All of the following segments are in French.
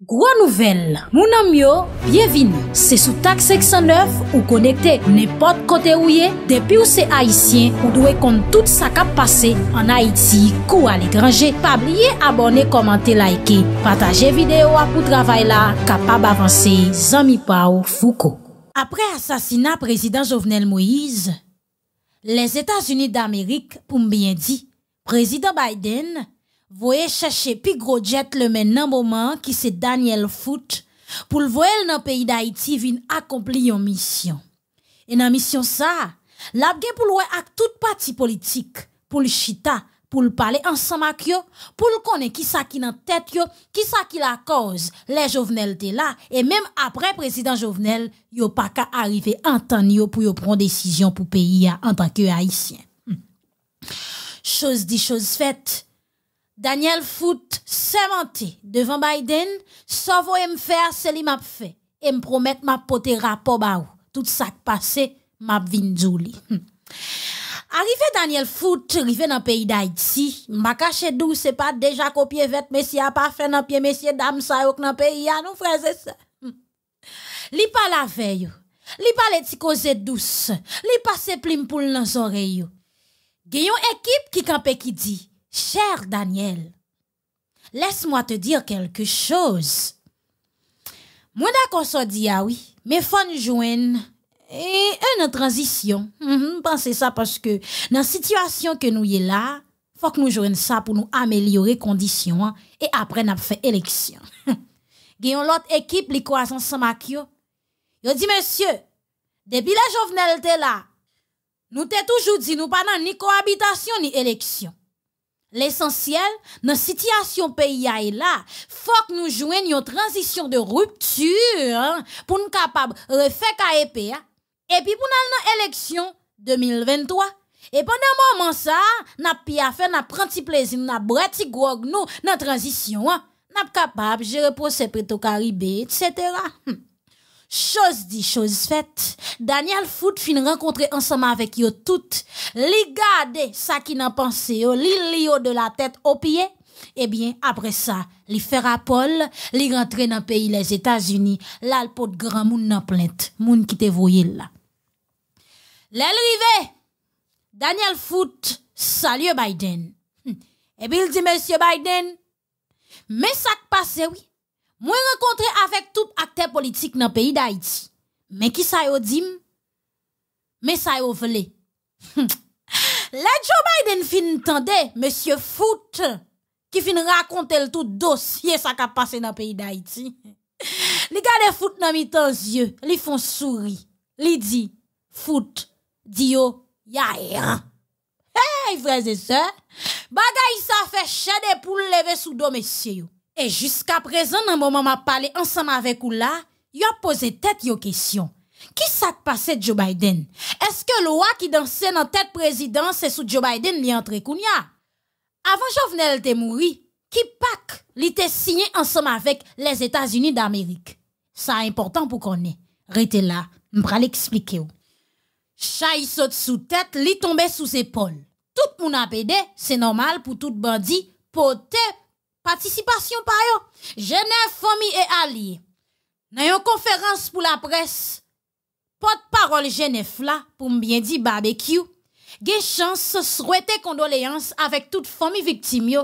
Gro nouvel, mounan myo, bienvin, se sou tak 609 ou konekte ou ne pot kote ou ye, depi ou se Haitien ou dwe kont tout sa kap pase an Haiti kou al e grange, pa blye abone komante laike, pataje video apou travay la kapab avanse zami pa ou fouko. Apre asasina prezident Jovenel Moise, les Etats-Unis d'Amerik pou mbyen di, prezident Biden... voyez chercher plus jet le même moment qui c'est Daniel Foot pour le voyer dans le pays d'Haïti vin accomplir une mission. Et dans mission ça, l'a pour le avec toute partie politique pour le chita pour le parler ensemble avec yo, pour le connaître qui ça qui tête qui ça qui la cause. Les Jovenel étaient là et même après président Jovenel, yo pas qu'à arriver en temps pour yo prendre décision pour pays en tant que haïtien. Hmm. Chose dit chose faite. Daniel Foot sementé devant Biden, sans voye me faire, ce qu'il m'a fait. Et me promet m'a poté rapport ba Tout ça qui passé, m'a vin li. Hum. Arrivé Daniel Foot, arrivé dans le pays d'Haïti, m'a caché d'où c'est pas déjà copié vêt messieurs a pas fait dans pied messieurs dames ça dans dans pays à nous frères et ça. Hum. Li pas la veille. Li pas les cause douce. Li pas se plim pour dans oreilles. Gayon équipe qui campait qui dit Cher Daniel, laisse-moi te dire quelque chose. Moi d'accord, ça dit ah oui, mais faut nous joindre et une transition. Mhm, pensez ça parce que dans la situation que nous y là, faut que nous jouions ça pour nous améliorer les conditions et après nous fait élection. Gayon l'autre équipe li croissance sans makyo. Yo dit monsieur, depuis la Jovenel là, nous t'ai toujours dit nous pas ni cohabitation ni élection l'essentiel situation situation pays là là la, que nous jouions une transition de rupture hein, pour nous capable refaire KEP hein. et puis pour nous élection 2023. Et pendant moment moment n'a plaisir fait fe, nap pranti plezim, nap dans grog transition hein. nan transisyon capables de gérer jere pou se etc. Chose dit, chose faite. Daniel Foot fin rencontré ensemble avec yo tout. Li gade ça qui n'en pensé yo, li yo de la tête aux pieds. Eh bien, après ça, li à Paul, li rentre dans le pays les États-Unis, là, le de grand moun nan plainte, moun qui te voyé là. rive, Daniel Foot salue Biden. Hm. Et eh bien il dit, Monsieur Biden, mais ça qui passe, oui, moi rencontré avec tout acteur politique dans le pays d'Haïti. Mais qui ça yo dit Mais ça yo volé. La Joe Biden fin tende, monsieur Foot, qui fin raconter tout dossier ça qui a passé dans le pays d'Haïti. Li gade Foot dans mi yeux, li font sourire. Li dit Foot, dio ya rien. Er. Hey frères et sœurs, bagay ça fait chède pour lever sous dos messieurs. Et jusqu'à présent, dans le moment où je ensemble avec vous là, il a posé tête aux question. Qui s'est passé Joe Biden? Est-ce que loi qui dansait dans tête président, c'est sous Joe Biden li entre Kounia? Avant Jovenel te mouri, qui pack li était signé ensemble avec les États-Unis d'Amérique? Ça important pour qu'on ait. Restez là, m'pra l'expliquer. Chai saute sous tête, li tombe sous épaule. Tout monde a pédé, c'est normal pour tout bandit, poté. Participation par yo. Genève, famille et alliés. Dans une conférence pour la presse, porte-parole Genève là, pour bien dire barbecue, gen chance souhaiter condoléances avec toute famille victime yo.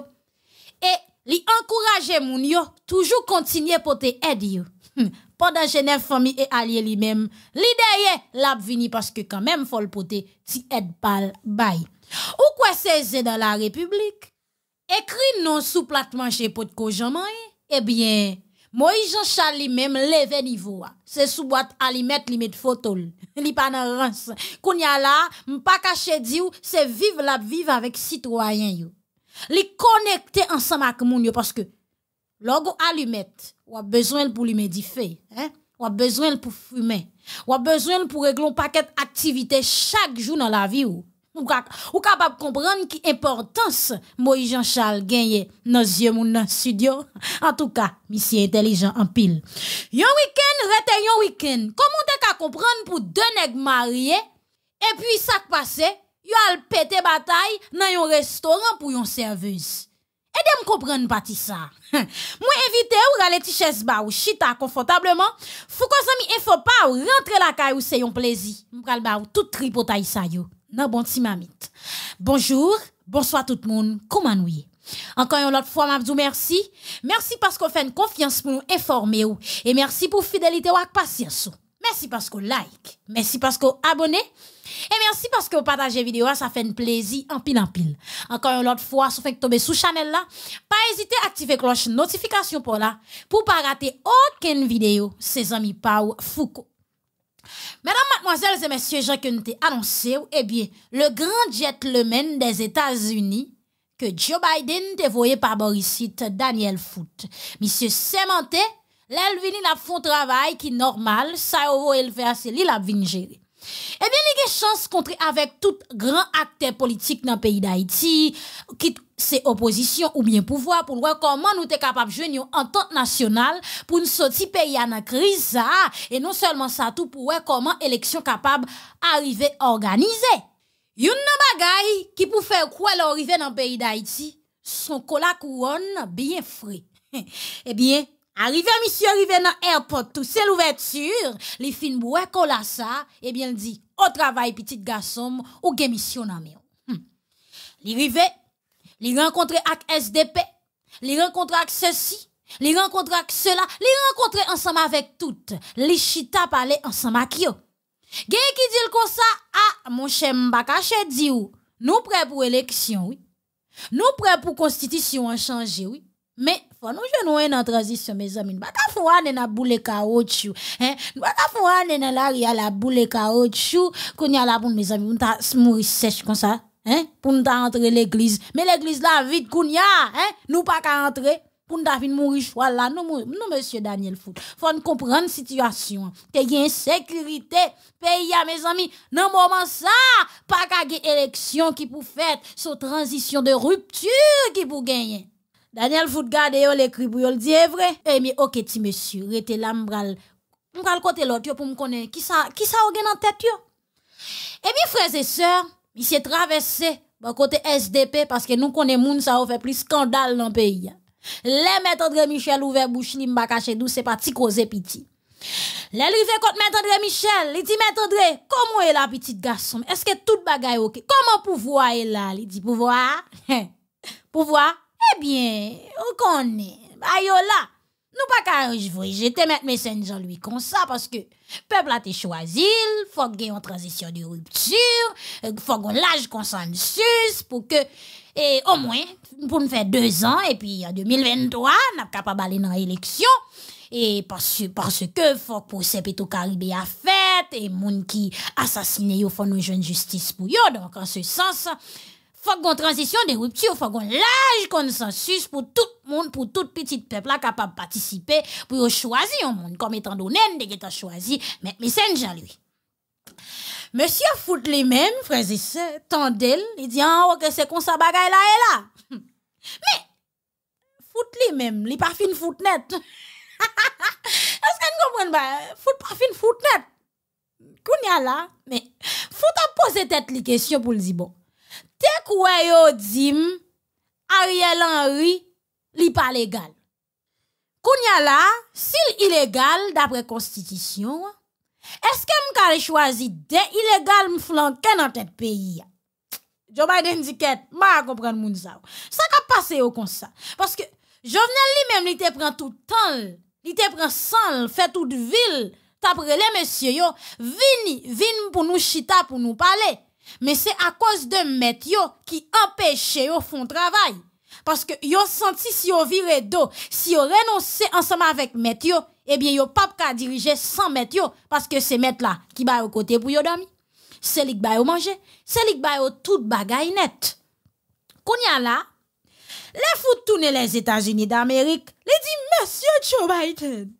Et li encourager moun yo, toujours continuer pour aide yo. Hum, pendant Genève, famille et alliés lui-même, l'idée l'a vini parce que quand même faut le porter, ti aide bail. Ou quoi c'est dans la République? Écrit non sous platement chez pot ko jaman eh bien, moi, Jean même levé niveau C'est sous boîte à li mettre li mettre photo. Li pas dans rance. a là, m'pa caché di ou, c'est vivre la vivre avec citoyen yo. Li connecté ensemble avec moun yo parce que logo allumette, ou a besoin pour lui mettre hein? Ou a besoin pour fumer. Ou a besoin pour régler un paquet d'activités chaque jour dans la vie ou. Ou de comprendre qui importance Moïse Jean-Charles genye nan yeux mon studio En tout ka, week Intelligent en pile. Yon week-end, rete yon week-end. Comment te ka deux pou mariés et puis ça qui passe, yon al pete bataille nan yon restaurant pour yon serveuse. E dem pas pas ça moi evite ou gale ti ba ou chita confortablement Fou kon ça mis info pas ou rentre la kay ou se yon plaisir. plaisir ba ou tout tripotay sa yo Bonjour, bonsoir tout le monde, comment allez-vous encore une autre fois, merci. Merci parce qu'on fait une confiance pour nous informer. Et merci pour fidélité ou patience. Merci parce vous like. Merci parce vous abonnez Et merci parce que vous partagez la vidéo, ça fait plaisir en pile en pile. Encore une autre fois, si vous faites tomber sous channel là, pas hésiter à activer cloche notification pour là, pour pas rater aucune vidéo, ses amis Pau Foucault. Mesdames, mademoiselles et messieurs, je que nous annoncé, eh bien, le grand gentleman des États-Unis, que Joe Biden dévoyé par Borisite Daniel Foot. Monsieur Sementé, l'Elvini la font travail qui est normal, ça a le faire, c'est lui la gérer. Eh bien, les chances contre avec avec tout acteur politique dans le pays d'Haïti, qui c'est opposition ou bien pouvoir pour voir comment nous sommes capables de jouer en entente nationale pour nous sortir pays à crise et non seulement ça tout pour voir comment élection capable arriver organisée une bagaille qui pour faire quoi l'arrivée dans le pays d'Haïti son cola couronne bien frais eh bien Arrivé, monsieur, arrivé dans l'aéroport, tout c'est l'ouverture, les films boue cola ça, eh bien, il dit, au travail, petit garçon, ou gémission mission dans Les L'arrivée, Li rencontrer ak SDP, li rencontre ak ceci, li rencontre ak cela, li rencontrer ensemble avec tout. Li chita parler ensemble avec yo. Gen ki dit comme ça ça, ah, mon chè mbakache di ou, nou prêts pour élection oui. Nou pour pou constitution en changer, oui. Mais faut nous jenou en transition, mes amis. zamin. pas fwa en nan boule chou, hein. Baka fwa ane nous lari la boule kaot chou, kon ta mourir sèche comme ça hein, pour nous entrer l'église. Mais l'église là, vite, kounya, hein, nous pas qu'à entrer. Pour nous venir mourir choix là, nous, nous, monsieur Daniel Foot. Faut nous comprendre la situation. a une sécurité, pays à mes amis. Non, moment ça, pas qu'à élection qui pour faire, sur transition de rupture qui pour gagner. Daniel Foot garde yo l'écrit pour le dire vrai. Eh, bien, ok, ti monsieur, rete là, m'bral, m'bral côté l'autre pour me connaître. Qui ça, qui ça, en tête yo? Eh bien, frères et sœurs, il s'est traversé bon côté SDP parce que nous connaissons ça ça fait plus scandale dans le pays. Les maîtres André Michel ouvert bouche li m'a caché c'est pas causé petit. Les rivé contre maître André Michel, il dit maître André, comment est la petite garçon Est-ce que tout Est OK Comment pouvoir est là Il dit pouvoir Pouvoir Eh bien, on connaît. Ayola, nous pas carrément vous j'étais mettre mes en lui comme ça parce que peuple a été choisi, il faut qu'il y ait une transition de rupture, il euh, faut qu'on lâche consensus pour que et au moins pour nous faire deux ans et puis en 2023, on a capable aller dans l'élection et parce parce que faut pour ces pays au caribé à fête et gens qui assassiné, il faut nous jeune justice pour eux donc en ce sens faut qu'on transition de rupture, faut qu'on large consensus pour tout le monde, pour tout petit peuple là capable de participer, pour choisir le monde, comme étant donné, a choisi, mais c'est jean lui. Monsieur Fout lui-même, frère et tant il dit, ah, que c'est qu'on ça bagaille là et là. Mais, Fout lui-même, il pas fin fout net. Est-ce que vous comprenez pas? Fout pas fin fout net. Qu'on y a là, mais, faut a poser tête les questions pour le dire, bon. T'es quoi yo dit Ariel Henry, n'est pas légal. Kounia, là, s'il illégal d'après constitution, est-ce que m'kale choisir d'être illégal m'flanke dans tête pays? Je Biden dit que, ma ne moun pas Ça ka pas passer comme ça Parce que, Jovenel lui même il te prend tout temps, il te prend sans, fait toute ville, après les messieurs, yo, vini, pour nous chita, pour nous parler. Mais c'est à cause de métio qui empêche au fond travail. Parce que yo senti si yo viré d'eau, si on renoncé ensemble avec métio, eh bien yo pas qu'à diriger sans métio, parce que c'est métio là qui va au côté pour yo dormir. C'est lui qui va manger, c'est lui qui ba yo tout bagaille net. a là, les fous tourner les États-Unis d'Amérique, les dit monsieur Joe Biden.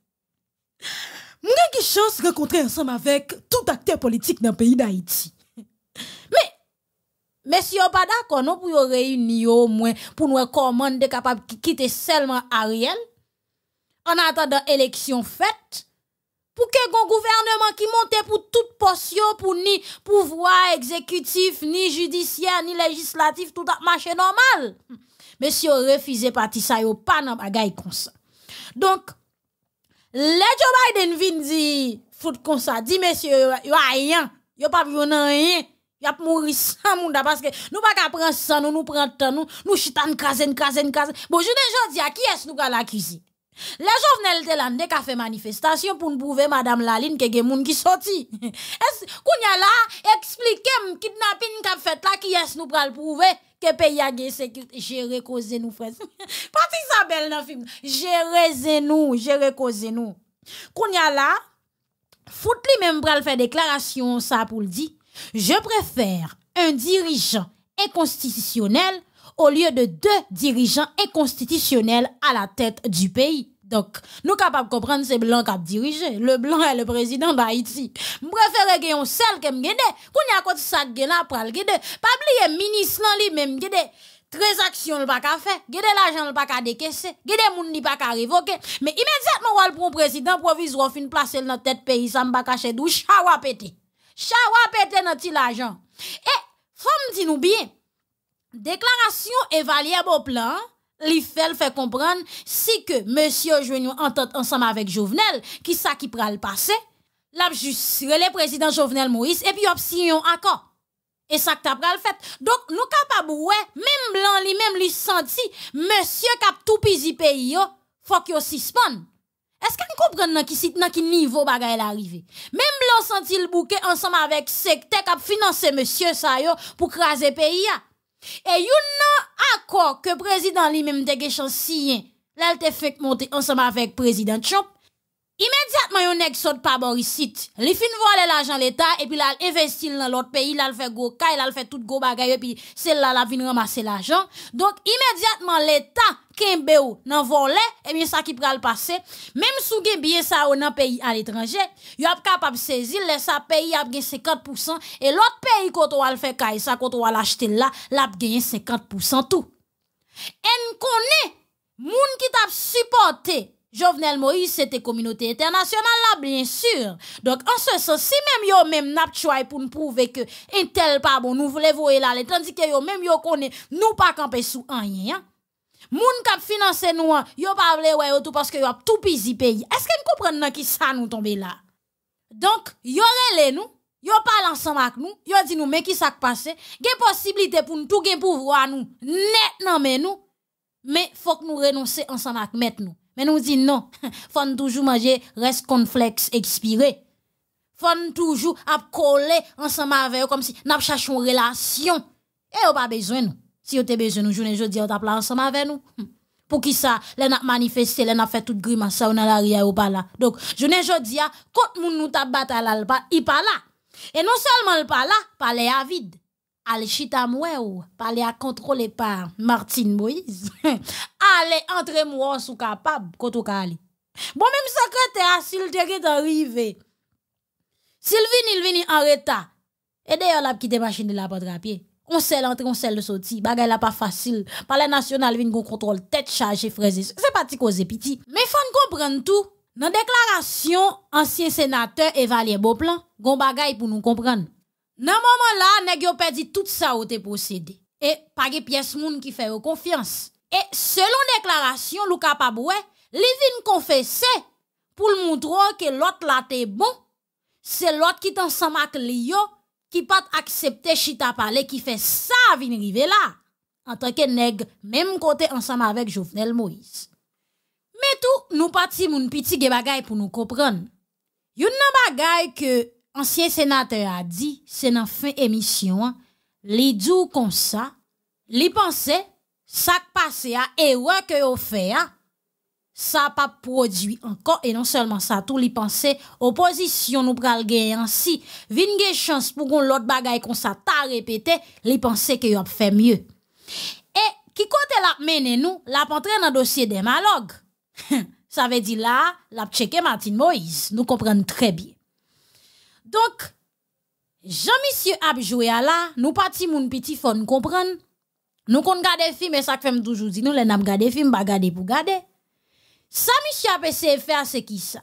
Moi qui chance rencontrer ensemble avec tout acteur politique dans le pays d'Haïti. Mais si on pas d'accord, non, pour réunir au pour nous commander capable de quitter seulement Ariel, en attendant élection faite, pour que un gouvernement qui monte pour toute portion, pour ni pouvoir exécutif, ni judiciaire, ni législatif, tout a marché normal. Mais si on refuse parti ça, yo pas nan bagay comme ça. Donc, les Joe Biden vin dit, fout comme ça, dit monsieur, yo a rien, yo pas rien. Y a mouri sans moun parce que nous pas prendre sans nous nous nou temps tan nou, chitan kazen, kazen, kazen. Bon, jounen jan di a ki es nou ka la Le jovenel te lan de ka fe pour pou prouver madame Laline ke gen moun ki soti. koun ya la, eksplike m kidnapin kap fet la ki es nou pral prouver ke pe a gen sekirte. Jere koze nou fres. Pati Isabel dans film, jere nous, jere koze nou. Koun ya la, fout li même pral fe ça sa pou dire. Je préfère un dirigeant inconstitutionnel au lieu de deux dirigeants inconstitutionnels à la tête du pays. Donc, nous capables de comprendre c'est blanc qui dirigé. Le blanc est le président d'Haïti. Je préfère que un seul qui me Qu'on y a quoi de ça là pour le Pas oublier ministre lui-même guider. Transaction le pas qu'à faire, guider l'argent le pas qu'à décaisser, guider moun ni pas qu'à révoquer. Mais immédiatement, on va le président provisoire fin placer dans tête pays, ça me pas cacher douche, à pété. Chao pété perdu ti l'argent. Et femme dit nous bien. Déclaration évaluée au plan, li fait comprendre si que monsieur jouyon entente ensemble avec Jovenel, qui ça qui pral passé? L'a justice, le président Jovenel Moïse et puis signé accord. Et ça qui pral fait. Donc, nous capables, même blanc, lui-même, lui senti, monsieur cap tout pays, yo, faut qu'il est-ce qu'on comprend dans qui dans qui niveau bagay arrivé Même l'on senti le bouquet ensemble avec secteur qui a financé monsieur Sayo pour craser pays Et yon nan accord que président lui-même te signé, là il fait monter ensemble avec président Trump immédiatement yon nèg saute pas bon ici li fin voler l'argent l'état et puis elles investissent dans l'autre pays l'al fait gros elles fait tout gros bagay et puis celle là la vin ramasser l'argent donc immédiatement l'état kembe ou nan voler et eh bien ça qui pral passer même sou gen billet ça ou nan pays à l'étranger yon pas capable saisir le sa pays ap 50% et l'autre pays quand koto al fait kay ça koto va l'acheter là la, gagné 50% tout en connaît moun ki t'a supporté Jovenel Moïse, c'était communauté internationale là, bien sûr. Donc, en ce sens, si même yo même n'a pas pour nous prouver que un tel pas bon, nous voulons voir là, tandis que yo même yo connaît, nous pas camper sous rien. Hein. Moun kap finance nous, hein, yo pas vle ouais tout parce que yo a tout pisi pays. Est-ce que vous comprenez qui ça nous tomber là? Donc, yo relé nous, yo parle ensemble avec nous, yo dit nous mais qui ça passé? Gen possibilité pour nous tout gen pouvoir nous net mais nous. Mais faut que nous renoncions ensemble avec nous. Mais nous disons non, faut toujours manger reste conflex expiré. Faut toujours coller ensemble avec eux comme si n'a une relation. Et eh, on pas besoin nous. Si on te besoin nous journée jeudi on t'a ensemble avec nous. Hmm. Pour qui ça, les n'a manifesté, les n'a fait toute grimace, ça, on a la ria ou pas là. Donc, journée jeudi, quand ah, moun nous t'a bataille là, il pas là. Et non seulement il pas là, pas les avides al chita ou parler à contrôler par Martine Moïse, Allez, entre ou sou kapab koto kali. Bon, même secrétaire, sil te get arrive, sil vini, il vini en retard. Et d'ailleurs, la petite machine la à pied. on s'est entre, on le sorti. bagay la pas Par pale national, vini contrôle tête chargée, chaje C'est pas ti cause piti. faut comprendre tout. tout. nan déclaration ancien sénateur Évalier Boplan, gon bagay pour nous comprendre. Dans moment-là, nèg yo perdu tout ça ou te possédé. Et pas de pièce moun qui fait confiance. Et selon déclaration, Lucas Paboué, li vin pour le montrer que l'autre là t'es bon. C'est l'autre qui t'ensemble avec Lio qui pas accepter chita parler qui fait ça vin rive là. En tant que nèg même côté ensemble avec Jovenel Moïse. Mais tout, nous pas moun petit ge pour nous comprendre. Yon nan bagay que ancien sénateur a dit, c'est dans fin émission, hein, Les doux comme ça, les pensées ça hein, ça passe et que yo fait ça pas produit encore et non seulement ça tout les pensées opposition nous pral gagner ainsi une chance pour qu'on l'autre bagaille comme ça t'a répété les pensées que fait mieux et qui côté la mené nous la entré dans dossier des malogues ça veut dire là la checker Martin Moïse nous comprenons très bien donc, Jean-Monsieur Abjoué là, nous partis mon petit fon comprendre. Nous kon gade film et ça fait toujours dit nous les n'a gade film pas gade pour gade. Ça monsieur a à faire c'est qui ça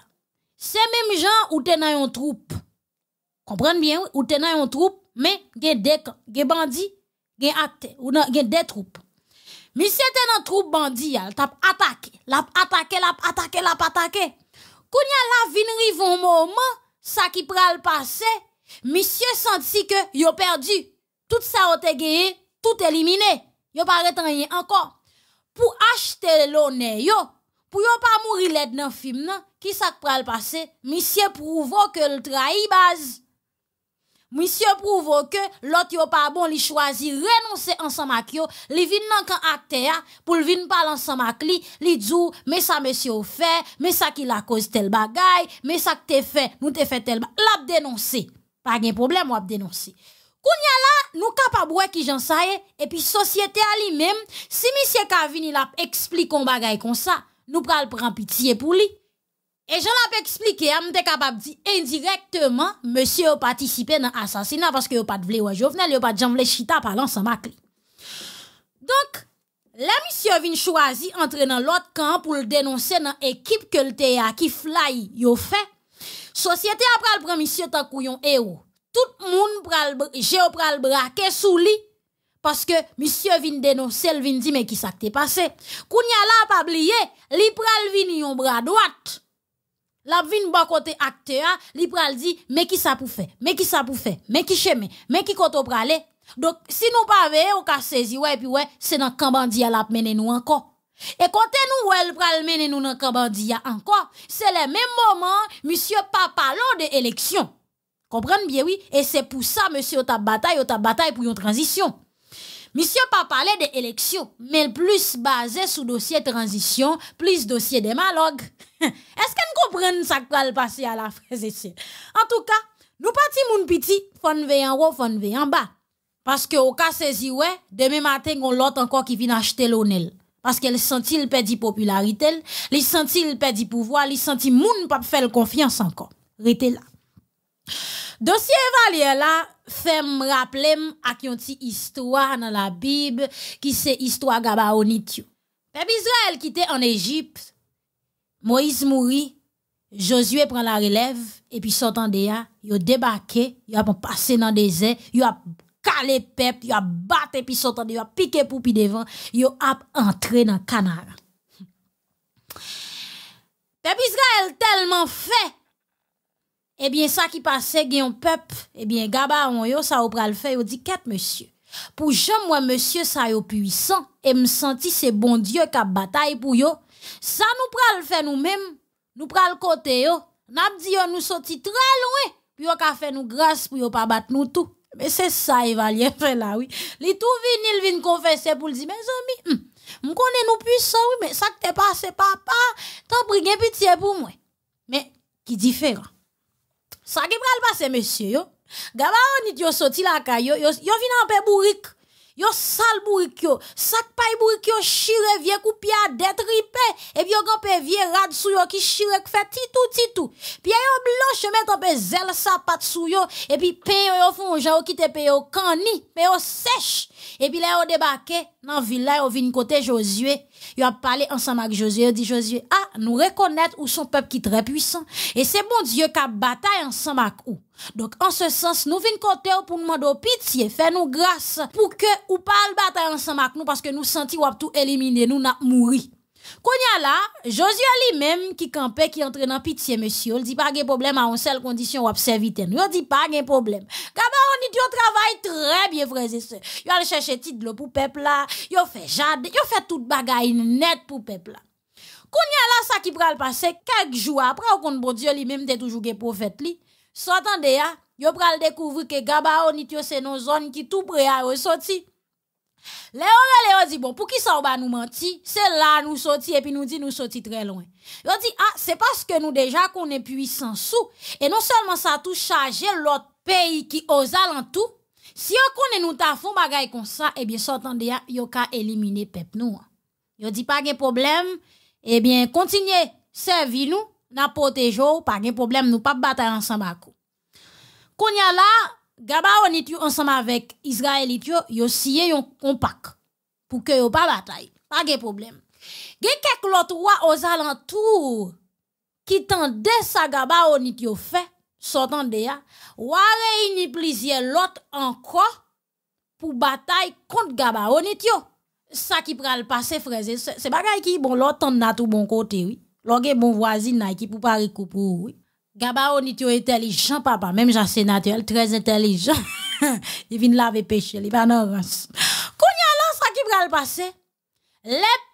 C'est même gens ou t'es dans troupes. troupe. comprenez bien ou t'es dans une troupe mais gen des gen bandits, gen acte ou nan gen des troupes. Monsieur t'es dans troupe bandit, il t'a attaqué, l'a attaqué, l'a attaqué, l'a attaqué. Kounya la vin au moment ça qui pral passé, monsieur senti que yo perdu. Tout ça été gagné, tout éliminé. Yo pas rien encore. Pour acheter l'eau, yo, pour yo pas mourir l'aide dans film non, qui ça pral passé, monsieur prouve que le trahi base. misye prouve ke lot yo pa bon li chwazi renonse ansamak yo, li vin nan kan akte ya pou li vin pal ansamak li, li djou, me sa mesye ou fe, me sa ki la koz tel bagay, me sa ki te fe, moun te fe tel bagay, la ap denonse, pa gen problem wap denonse. Koun ya la, nou ka pa bwe ki jan saye, e pi sosyete a li mem, si misye ka vini la explikon bagay kon sa, nou pral pran pitiye pou li. Et je l'ai expliqué, je hein, suis capable de dire indirectement, monsieur a participé dans l'assassinat parce que n'a pas de vle Jovenel, il n'a pas de jambe chita par l'ensemble. Donc, la monsieur vient choisir d'entrer dans l'autre camp pour le dénoncer dans l'équipe que le théâtre qui fly yo fait. Société après le prend monsieur tant couillon héros. Tout le monde pral géo pral braquer sous lui parce que monsieur vient dénoncer, il vient dire mais qui ça t'est passé. Kounya là pas oublié, li pral vini yon bras droite la vin bon côté acteur, il pral dit, mais qui ça pour Mais qui ça pour Mais qui chemin? Mais qui koto pralé? E? Donc, si nous pas au cas de saisi, ouais, puis ouais, c'est dans d'IA la l'amener nous encore. Et quand nous, elle nous dans encore, c'est le même moment, monsieur papa parlant de élections Comprenez bien, oui? Et c'est pour ça, monsieur, ta bataille, ou ta bataille pour une transition. Monsieur pas parlé des élections, mais plus basé sur dossier transition, plus dossier des Est-ce qu'elle comprend ce qui va passer à la ici? En tout cas, nous partons moun petit, fon veille en haut, fon en bas. Parce que au cas saisi ouais, demain matin on l'autre encore qui vient acheter l'onel. Parce qu'elle sentit le perdit popularité, elle sentit le perdit pouvoir, elle sentit moun pas faire confiance encore. Restez là. valier là, fait rappeler rappeler à une petite histoire dans la Bible qui c'est histoire gaba onit Israël qui Israel était en Égypte. Moïse mourit, Josué prend la relève, et puis sortant de là, il a débarqué, il a passé dans le désert, il a calé pep, il a battu, puis sortant de là, piqué pour puis devant, il a entré dans le canard. Israël tellement fait, eh bien, ça qui passait, un peuple, eh bien, Gabaron, yo, ça au pral fait, yo dit, quête, monsieur. Pour jamais, moi, monsieur, ça yo puissant, et me senti c'est bon Dieu qui a bataille pour yo, ça nous pral fait nous-mêmes, nous pral côté yo. N'a dit nous sorti très loin, puis on ka fait nous grâce pour pas battre nous tout. Mais c'est ça Evalien fait là oui. Les tout vini il confesser pour dire mes amis, connais hmm, nous puissant oui, mais ça que t'es passé papa, t'as pris pitié pour moi. Mais qui différent. Ça qui pral passer monsieur yo. Gabaron yo sorti la caillou, yo, yo, vin en paix bourrique yo sal un yo, sak paille bourik yo chire vie coupier a detripe, et puis yo grand vieux rad sou yo qui chire fait titou titou. Pye yo blanche met en zel sa pat sou yo, et puis pe yo yo fon jan yo ki te pe au cani, mais au sèche. Et puis là yo ville, e nan villa yo vin côté Josué, yo a parlé ensemble avec Josué, dit dit Josué, ah, nous reconnaître où son peuple qui très puissant, et c'est bon Dieu a bataille ensemble avec nous. Donk an se sens nou vin kote ou pou nou mando piti e fe nou gras pou ke ou pal batay ansemak nou paske nou senti wap tou elimine nou na mouri. Konya la, Josye li menm ki kampe ki entre nan piti e mesi ou li di pa gen problem a on sel kondisyon wap serviten. Yo di pa gen problem. Kama ou ni di yo travay tre bie vreze se. Yo al cheshe tit lo pou pepla, yo fe jade, yo fe tout bagay net pou pepla. Konya la sa ki pral pase kak jou apre ou konbo di yo li menm te toujou gen profet li. sentendez ya, hein. yo pral découvrir que Gabaonit yo c'est nos zone qui tout près à ressorti. les ont dit bon, pour qui ça on va nous mentir? C'est là nous sorti et puis nous dit nous sorti très loin. Yo dit ah, c'est parce que nous déjà qu'on est puissant sous et non seulement ça tout chargé l'autre pays qui osa alentours. Si on connaît nous ta fond bagay comme ça, eh bien s'entendez, vous hein, yo ka éliminer peuple nous. Hein. Yo dit pas de problème, eh bien continuez, servi nous n'a protégé pas de problème, nous pas bataille ensemble Quand nous avons là, Gabaonit yo ensemble avec Israélite yo, yo signé un compact pour que yo pas bataille, pas de problème. Gen quelques l'autre roi aux alentours qui tendait sa Gabaonit yo fait, sortant de ya, wa réuni plusieurs l'autre encore pour bataille contre Gabaonit yo. Ça qui pral passer frères c'est bagay qui bon l'autre a tout bon côté oui est bon voisin qui pour pas pour gabao on est intelligent papa, même sais sénateur très intelligent. il vient laver péché, il pas non rance. Kounya là ça qui va le passer.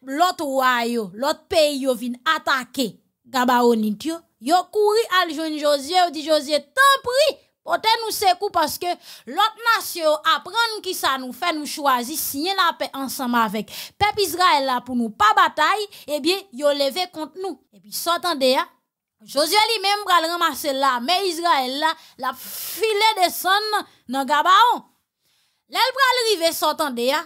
L'autre royaume, l'autre pays vient attaquer Gaba on yo. Yo couri al joindre Josué, dit Josier, tant pis Pote nous secou parce que l'autre nation apprend qui ça nous fait nous choisir signer la paix ensemble avec peuple Israël là pour nous pas bataille et bien yo levé contre nous et puis s'entendez ya Josué lui-même va ramasser là mais Israël a la file descend dans Gabaon l'elle va arriver s'entendez ya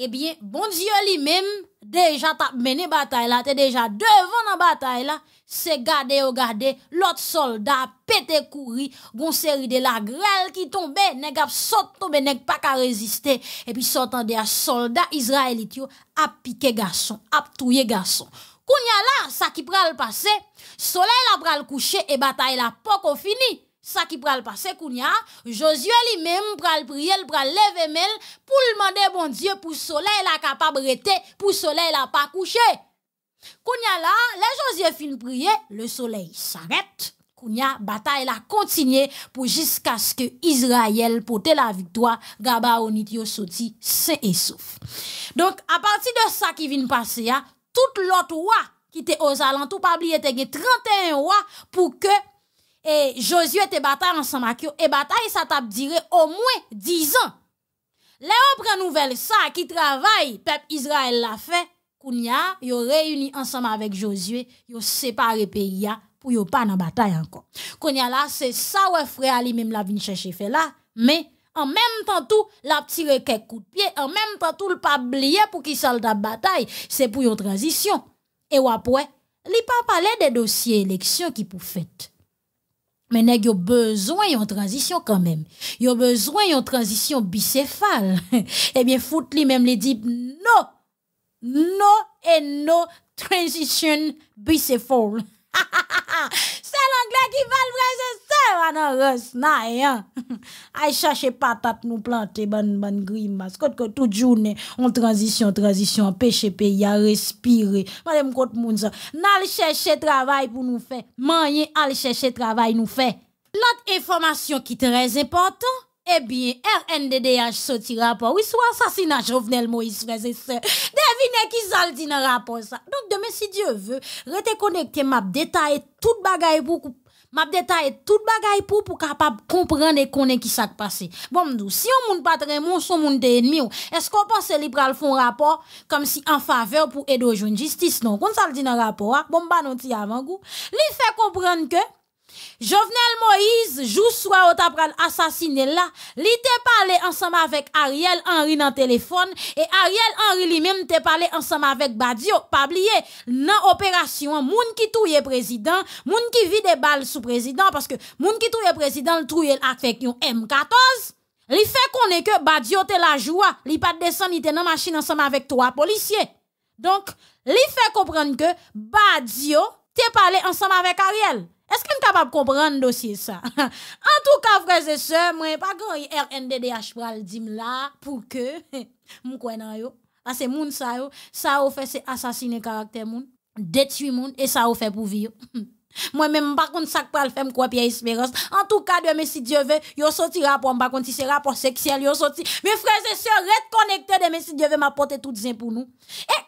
eh bien, bon Dieu lui-même, déjà tap mené bataille là, t'es déjà devant la bataille là, se gardé au oh, gardé, l'autre soldat pété courir, bon série de la grêle qui tombait, n'est pas sot tombe, pas pa résister, et puis de a soldat Israelit yo, garçon, pike gason, garçon. Quand gason. ça ça la, sa ki pral soleil soleil la pral et bataille là, la qu'on fini, ça qui le passer kounya Josué lui-même le prier il pral lever mel pour demander bon Dieu pour soleil la capable rester pour soleil la pas coucher kounya là les Josué fin prier le soleil s'arrête Kounya, bataille la continué pour jusqu'à ce que Israël porte la victoire, gaba yo sorti sain et sauf. Donc, à partir de ça qui vient passer, hein, toute l'autre roi qui était aux alentours, pas oublier, 31 rois pour que et Josué te bataille ensemble avec et bataille ça t'a duré au moins 10 ans. Là on prend nouvelle ça qui travaille peuple Israël l'a fait kounya yo réuni ensemble avec Josué yo séparé pays pour yo pas dans bataille encore. Kounya là c'est ça ouais frère Ali, même la vin chercher fait là mais en même temps tout l'a tiré quelques coups de pied en même temps tout le pas oublier pour qui la bataille c'est pour une transition et après li pas parlé des dossiers élections qui pour fête mais y yo besoin yon transition quand même. Yo besoin yon transition bicéphale. eh bien foot même les dit non. Non et non transition bicéphale. C'est l'anglais qui va le breze se anan ne pas Ay plante bonne bonne grimas. Kote kote tout on transition transition, pêche pe respirer respire. Madem kote moun sa, chercher travail pour nous faire. nou fe. Man travail al chèche travay nou eh bien RNDDH rapport rapport. oui soit assassinat Jovenel Moïse et se. Devine ki qui dit nan rapport sa. Donc, demain, si Dieu veut, rete konekte map détail, tout bagay pour koup. Map toute tout pour pour capable comprendre et konen qui s'est passé. Bon nous, si on moun pas moun, son moun de est-ce qu'on qu'on pense li pral fon rapport comme si en faveur pour edo une justice non? Kon sal di nan rapport. Hein? bon ba non ti avant go. Li fait comprendre que, Jovenel Moïse, joue soit au tapral assassiné là. li te parlé ensemble avec Ariel Henry dans téléphone et Ariel Henry li même te parle ensemble Badio, pas pabliye nan opération, moun ki touye président, moun ki vide bal président, parce que moun ki touye président le touye avec yon M14, li qu'on est que Badio te la joie. li pat descend li te nan machine ensemble avec trois policiers. Donc li comprendre que Badio te parlé ensemble avec Ariel. Est-ce qu'on est capable de comprendre le dossier ça? en tout cas, frères et sœurs, moi, pas grand RNDDH pour le dire là pour que, moi, yo. Parce que moun ça, ça au fait c'est assassiner caractère moun, détruire moun, et ça au fait pour vivre. Moi même par contre ça pas le faire quoi Pierre Espérance. En tout cas demain si Dieu veut, yo sorti rapport par contre si c'est rapport sexuel yo sorti. mais frères et sœurs, restez connectés demain si Dieu veut m'apporter tout zin pour nous. Et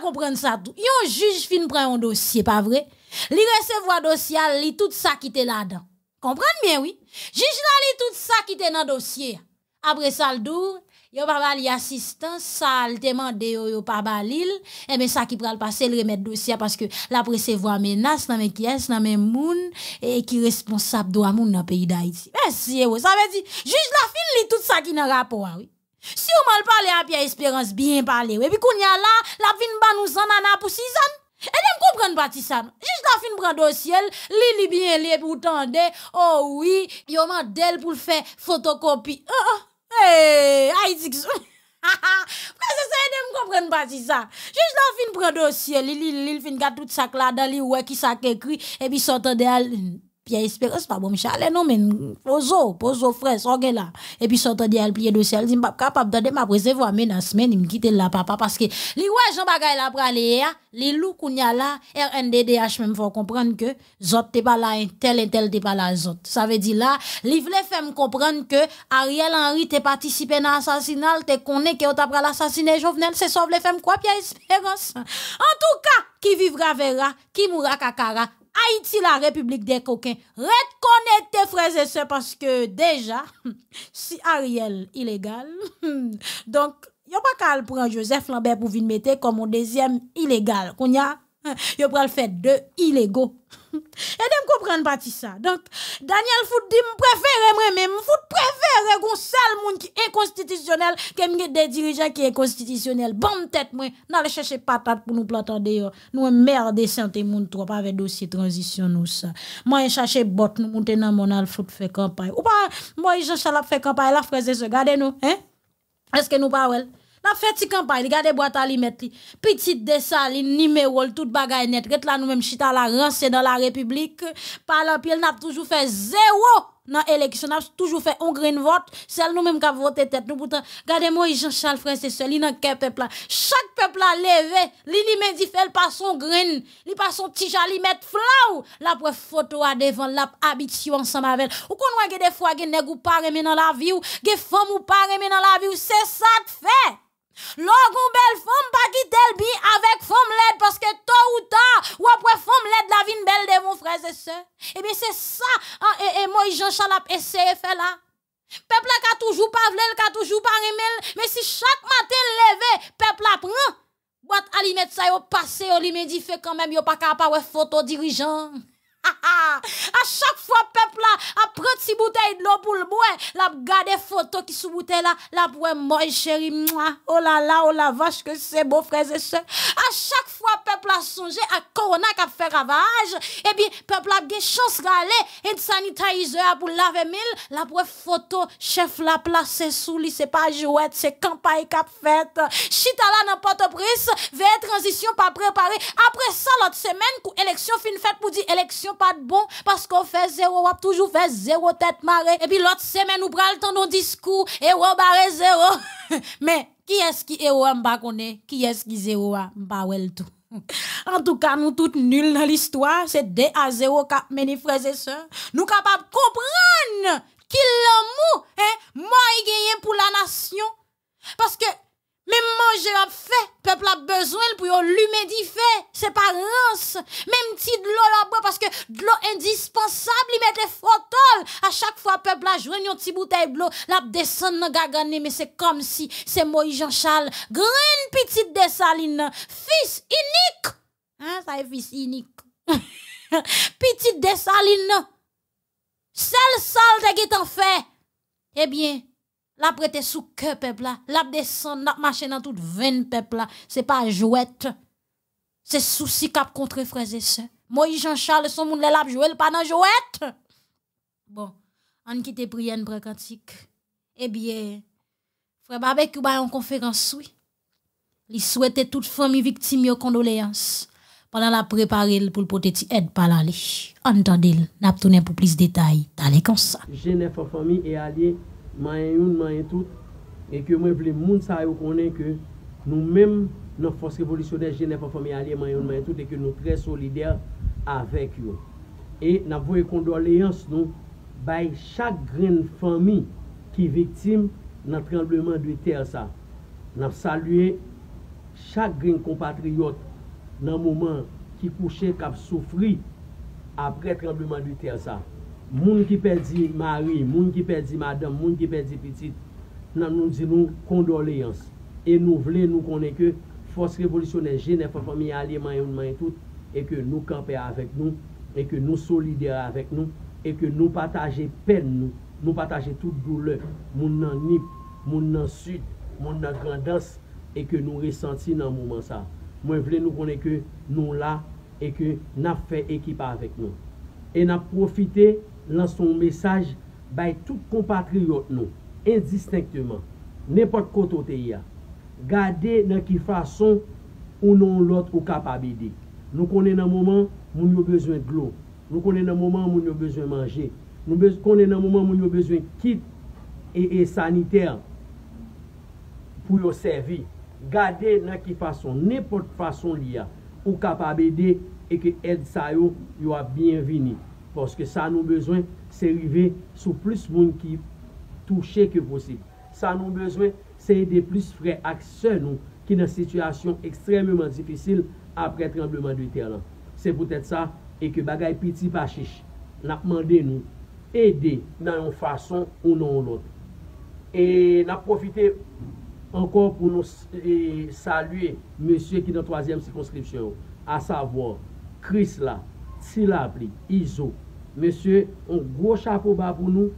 comprendre ça tout. Yon juge fin prend un dossier, pas vrai? Li recevoir dossier, li tout ça qui était là-dedans. Comprendre bien, oui? Juge la li tout ça qui était dans dossier. Après ça, le dour, yo pas bali assistance, ça le demande yo pas pas balil, et eh ben ça qui pral passer le remettre dossier parce que la recevoir menace dans mes qui est dans moun et qui responsable droit moun dans pays d'Haïti. Merci, ça veut dire juge la fin li tout ça qui dans rapport, oui. Si ou man l pale ap ya esperans biyen pale, we bi koun ya la, la fin ban ou zan an ap ou si zan. E dem kou pren pati sa. Jis la fin pren dosyel, li li biyen li e pou tande, oh oui, yo man del pou l fe fotokopi. Oh, oh, hey, aizik sou. Ha, ha, prese se e dem kou pren pati sa. Jis la fin pren dosyel, li li li fin katout sak lada, li wè ki sak ekri, e bi sote de al... Pierre Espérance, pas bon, chalet, non, mais, pozo, pozo, frère, sorge là. Et puis, sortant d'y aller, plier dossier, elle dit, pas capable d'aller ma recevoir menace, semaine il me quitte là, papa, parce que, li ouais, j'en bagay la pralé, li loups qu'on y a là, RNDDH, même, faut comprendre que, zot t'es pas là, hein. tel, et tel t'es pas là, zot. Ça veut dire là, li vle faire me comprendre que, Ariel Henry t'es participé dans l'assassinat, t'es connait que t'a pral assassiner Jovenel, c'est ça, veut fait me quoi, Pierre Espérance. En tout cas, qui vivra verra, qui mourra kakara, Haïti, la République des coquins. Reconnectez, frères et sœurs, parce que déjà, si Ariel illégal, donc, il n'y a pas qu'à prendre Joseph Lambert pour venir mettre comme un deuxième illégal. Qu'on a yo pral fait deux illégaux. Et de comprendre parti ça. Donc Daniel Fout dit me préférer moi même préfère préférer gon sale monde qui inconstitutionnel que des dirigeants qui inconstitutionnel. Bonne tête moi, n'allez chercher patate pour nous planter dehors. Nous merde santé pas trop avec dossier transition nous ça. Moi chercher bot nous monter dans mon al Fout faire campagne. Ou pas moi Jean Charles fait campagne la frère se regardez nous hein. Est-ce que nous pas ouais? La fête de campagne, regardez boîte à li li. Petite dessaline, numéro, tout bagay net. Ret là nous même chita la rance dans la République. Par la pile, n'a toujours fait zéro dans l'élection. N'a toujours fait un de vote. Celle nous même qui a voté tête. Nous pourtant, regardez moi, Jean-Charles c'est seul, il n'a qu'un peuple là. Chaque peuple a levé. Li li dit pas son green. Li pas son tija, li met La pour photo à devant, la habitué ensemble avec. Ou qu'on voit des fois, gen nèg ou pas dans la vie ou, femme ou pas dans la vie c'est ça que fait. L'on belle femme pas quitter bi avec femme laide parce que tôt ou tard ou après femme laide la vie belle de mon frère et sœurs. Eh bien c'est ça moi hein, et, moi Jean-Charles a c'est faire là. Peuple a toujours pas voulu, a toujours pas aimé, mais si chaque matin levé, peuple a pris hein. boîte à ça yo passé, au li fait quand même a pas capable photo dirigeant. A chak fwa pep la A pre ti boutei de lo pou l mwen Lap gade foto ki sou boutei la Lap mwen mwen cheri Olala oh oh olavache ke se bo freze chen A chak fwa pep la sonje A korona kap fe ravaj Ebi eh pep la gen chans gale En sanitize a pou lave mil Lap mwen foto chef la Place sou li se pa jwet Se kampay kap fet Chitala nan pote pris Veye transisyon pa prepare Apre sa lot semen kou eleksyon Fin fèt pou di eleksyon pas de bon parce qu'on fait zéro, on toujours fait zéro tête marée. Et puis l'autre semaine, nous prend le temps nos discours et on barre zéro. Mais qui est-ce qui est m'a connaît? Qui est-ce qui zéro a m'a tout? En tout cas, nous toutes nul dans l'histoire, c'est 2 à 0 cap mené frères et sœurs. Nous capables comprendre qu'il l'amour, hein, moi, il gagne pour la nation. Parce que, même manger a fait, peuple a besoin pour l'humidifier, c'est pas rance. Même petit de l'eau là-bas parce que de l'eau indispensable, il met des À chaque fois peuple a joué une petite bouteille d'eau. la descend dans gagné mais c'est comme si c'est Moïse Jean-Charles, grande petite dessaline, fils unique. Hein, ça est fils unique. petite dessaline. Celle sale de qui fait. Eh bien, la prête sous que peuple là, la descend, la dans toute veine peuple là, c'est pas jouette. C'est souci cap contre frères et sœurs. moi Jean-Charles son monde l'a joué le pas dans jouette. Bon, on quitte prière pour cantique. Eh bien, frère Barbecue ba en conférence oui. Il souhaitait toute famille victime de condoléances pendant la préparer pour le potentiel aide par l'aller. Entendez, n'a tourné pour plus de détails. d'aller comme ça. Genève famille et alliés Mayen yon, mayen tout E ke mwen vle moun sa yo konen ke Nou menm nou fos revolisyonel jene pa fami alye Mayen yon, mayen tout E ke nou pre solider avek yon E nan voye kondole yons nou Baye chak gren fami ki viktim nan trembleman di ter sa Nan salye chak gren kompatriyot Nan mouman ki kouche kap soufri Apre trembleman di ter sa Moun ki perdi mawi, moun ki perdi madam, moun ki perdi pitit, nan nou di nou kondoleans. E nou vle nou konen ke fos revolisyonel jene, fos familiali, mayoun, mayout, e ke nou kampe avèk nou, e ke nou solide avèk nou, e ke nou pataje pen nou, nou pataje tout doule, moun nan nip, moun nan sud, moun nan kandans, e ke nou resanti nan mouman sa. Mwen vle nou konen ke nou la, e ke nap fe ekip avèk nou. E nap profite... lan son mesaj, bay tout kompatri yot nou, indistektman, nepot koto te ya. Gade nan ki fason, ou non lot ou kapabide. Nou konen nan mouman, moun yo bezwen glou. Nou konen nan mouman, moun yo bezwen manje. Nou konen nan mouman, moun yo bezwen kit, e, e saniter, pou yo servi. Gade nan ki fason, nepot fason li ya, ou kapabide, e ke ed sa yo, yo ap bienvini. Poske sa nou bezwen se rive sou plis moun ki touche ke posib. Sa nou bezwen se ede plis fre ak se nou ki nan situasyon ekstrememan difisil apre trembleman di terlan. Se pwetet sa e ke bagay piti pachiche. Na pman de nou, ede nan yon fason ou nan yon not. E na profite ankon pou nou salye monsye ki nan toazyem sikonskripsyon ou. A savo, kris la. Silabli, Izo Monsie, un gwo chapo ba pou nou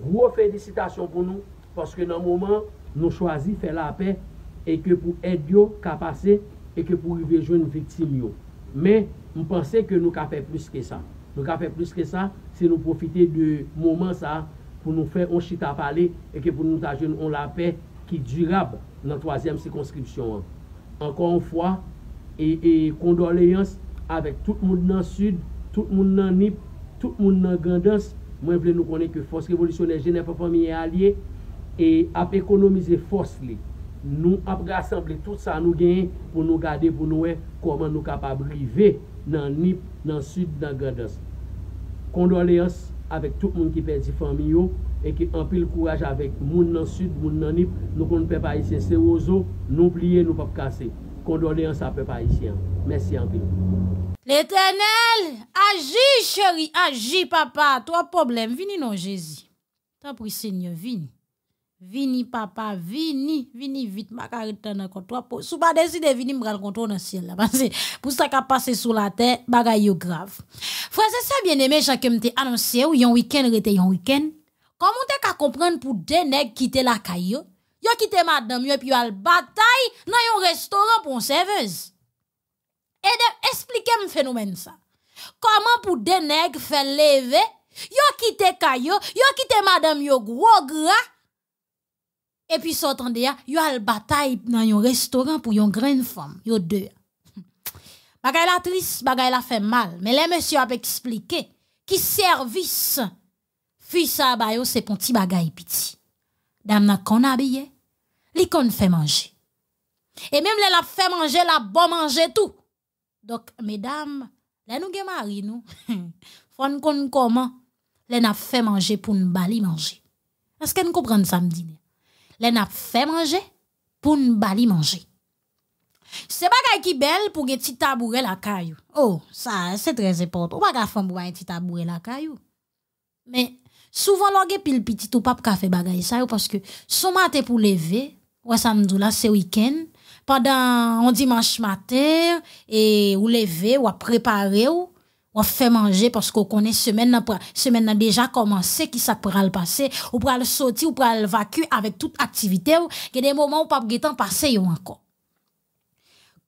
Gwo felicitasyon pou nou Paske nan mouman, nou chwazi Fe la pe, eke pou edyo Kapase, eke pou ibejoun Victimio, men Mpense ke nou ka fe plis ke sa Nou ka fe plis ke sa, se nou profite De mouman sa, pou nou fe On chita pale, eke pou nou taje On la pe, ki dirab Nan toazem sekonskripsyon an Ankon fwa, e kondoleyans avèk tout moun nan sud, tout moun nan nip, tout moun nan gandans, mwen vle nou konen ke foskevolutione jenè pa famiye alye, e ap ekonomize foskele. Nou ap gasample tout sa nou genye pou nou gade pou noue koman nou kapab rive nan nip, nan sud, nan gandans. Kondole yos avèk tout moun ki pedi fami yo, e ki ampil kouaj avèk moun nan sud, moun nan nip, nou konen pepa yos, nou pliye, nou pap kase. condoléances peuple haïtien. Merci en pile. L'éternel, agis chéri, agis papa. Toi problème, vini non Jésus. T'as pris Seigneur, vini. Vini papa, vini, vini vite, ma carrière, contre kontra. Sou des idées, vini mbral dans le ciel. Là, Parce, que pour ça qu'à passé sur la terre, bagay grave. Frère, c'est ça, bien chaque chakè mte annoncé, ou yon week-end rete yon week-end. comment t'es qu'à comprendre pour de neg la caillou? Yo quitté madame et puis al bataille dans un restaurant pour une serveuse. Et eh, expliquez me phénomène ça. Comment pour des nègres faire lever Yo quitté kayo, yo quitté madame yon gros gras. Et puis s'entendre, hein, ya, yon al bataille dans un restaurant pour une grande femme, yo deux. Bagay la triste, bagay la fait mal, mais les monsieur a expliqué qui service ça, à bayo c'est petit bagay petit dame nan kon habillé, li qu'on fait manger. Et même les la fait manger, la bon manger tout. Donc, mesdames, là nous gué mari nous, faut nous comment les n'a fait manger pour nous bali manger. Est-ce qu'elle comprend ça, m'dine? Les n'a fait manger pour nous bali manger. C'est pas qui belle pour un petit tabouret la caillou. Oh, ça, c'est très important. On Ou pas qu'à pour un petit tabouret la caillou. Mais, Souvent, l'on pile petit ou pas café fait ça, parce que son matin pour lever, ou samedi là, week-end, pendant un dimanche matin, et ou lever, ou préparer, ou, fait fait manger, parce qu'on connaît semaine, après semaine a déjà commencé, qui ça pourra le passer, ou pourra le sortir, ou pourra le vacuer avec toute activité, ou, y a des moments où pas de temps passer encore.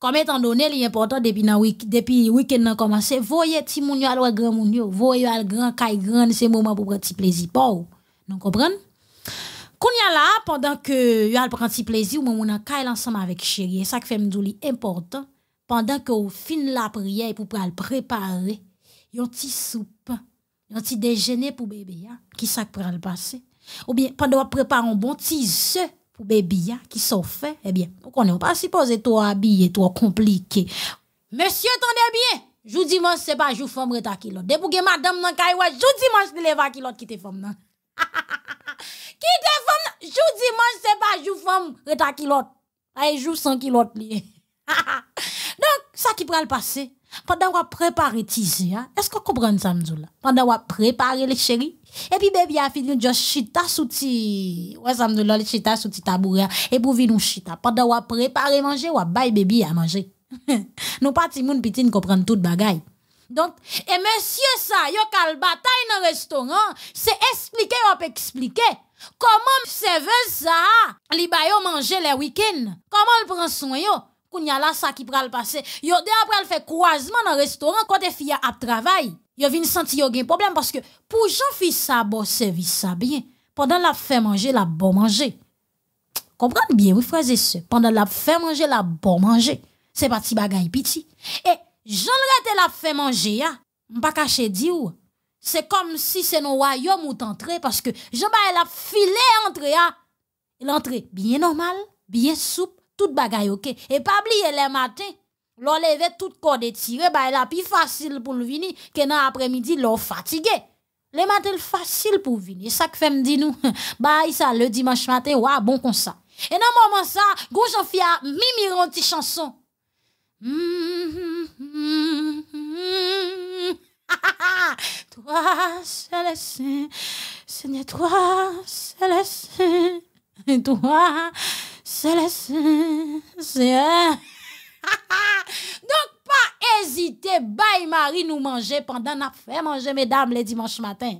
Comme étant donné, l'important depuis le week depuis week-end a commencé, voyez ti moun yo al grand moun yo, voyez al grand kay grand, c'est moment pour prendre petit plaisir pour. Vous comprenez Qu'on y a là pendant que a al prendre petit plaisir ou moun an kay ensemble avec chéri, ça qui fait m'douli important pendant que au fin la prière pour pral préparer yon petit soupe, yon petit déjeuner pour bébé hein, qui ça le passer ou bien pendant vous prépare un bon petit pour qui sont faits, eh bien, on n'est pas supposé toi habillé toi compliqué. Monsieur, attendez bien. dis dimanche, c'est pas jour femme reta qui l'autre. Depuis que madame nan kaywa, jou dimanche, de leva qui l'autre qui te femme nan. qui te femme nan? dimanche, c'est pas jour femme reta qui l'autre. Aïe, jour sans qui l'autre Donc, ça qui pral passer, pendant qu'on prépare tissu, hein, est-ce qu'on comprend ça, là? Pendant qu'on prépare les chéris, et puis bébé a fini de chita sous ti. Ouais, ça me donne chita sous ti tabouret. Et pour venir nous chita. Pendant qu'on prépare manger, ou bail bébé à manger. nous pas moun pitin comprendre tout bagaille. Donc, et monsieur ça, yo kal bataille dans restaurant, c'est expliquer ou expliquer. Comment serveuse ça, li ba yo manger les week end Comment le prend soin yo? Kounya la ça qui pral passe. Yo de après le fait croisement dans restaurant côté fille à travail yo vin senti yo gen problème parce que pour Jean fils ça bon service ça bien pendant la fait manger la bon manger comprenez bien oui frères et sœurs pendant la fait manger la bon manger c'est pas petit bagaille petit et Jean rete la fait manger ya m'pa cacher di ou c'est comme si c'est nos royaume ou t'entrer parce que Jean ba la filé entre il l'entrée bien normal bien souple tout bagay OK et pas oublier les matins l'on leve tout corps tirer, bah, a plus facile pour le venir que dans l'après-midi, l'on fatigué. Le matin, facile pour venir. Ça e que fait me dit nous. bah, ça, le dimanche matin, wa bon comme ça. Et dans moment ça, j'en Fia, mimi une petite chanson. toi, céleste, Seigneur, toi, seul toi, céleste, Seigneur hésité, Marie nous manger pendant n'a fait manger mesdames le dimanche matin.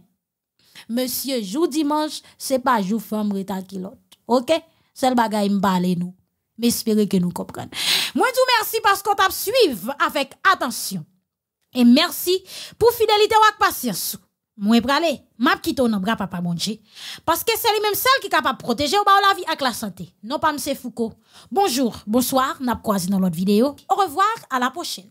Monsieur, jour dimanche, c'est pas jour femme qu'il l'autre. OK? C'est le bagaille m'balé nous. Mais M'espérer que nous comprenons. Moi tout merci parce qu'on t'a suivi avec attention. Et merci pour fidélité ou patience. Moi Je m'a quitté on bras pas manger parce que c'est lui même celle qui capable de protéger bas la vie avec la santé. Non pas monsieur Foucault. Bonjour, bonsoir, n'a croisé dans l'autre vidéo. Au revoir, à la prochaine.